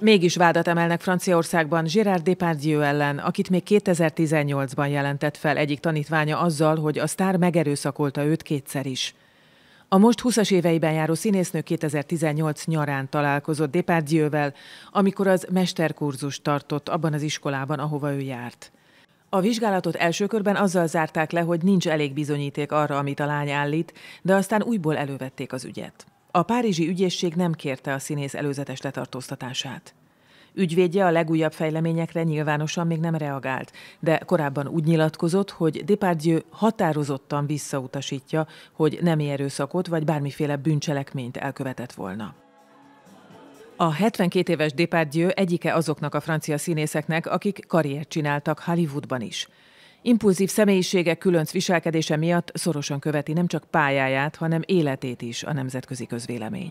Mégis vádat emelnek Franciaországban Gérard Depardieu ellen, akit még 2018-ban jelentett fel egyik tanítványa azzal, hogy a sztár megerőszakolta őt kétszer is. A most 20-as éveiben járó színésznő 2018 nyarán találkozott Depardieu-vel, amikor az mesterkurzust tartott abban az iskolában, ahova ő járt. A vizsgálatot első körben azzal zárták le, hogy nincs elég bizonyíték arra, amit a lány állít, de aztán újból elővették az ügyet. A párizsi ügyészség nem kérte a színész előzetes letartóztatását. Ügyvédje a legújabb fejleményekre nyilvánosan még nem reagált, de korábban úgy nyilatkozott, hogy Depardieu határozottan visszautasítja, hogy nem erőszakot vagy bármiféle bűncselekményt elkövetett volna. A 72 éves Depardieu egyike azoknak a francia színészeknek, akik karriert csináltak Hollywoodban is. Impulzív személyisége különc viselkedése miatt szorosan követi nem csak pályáját, hanem életét is a nemzetközi közvélemény.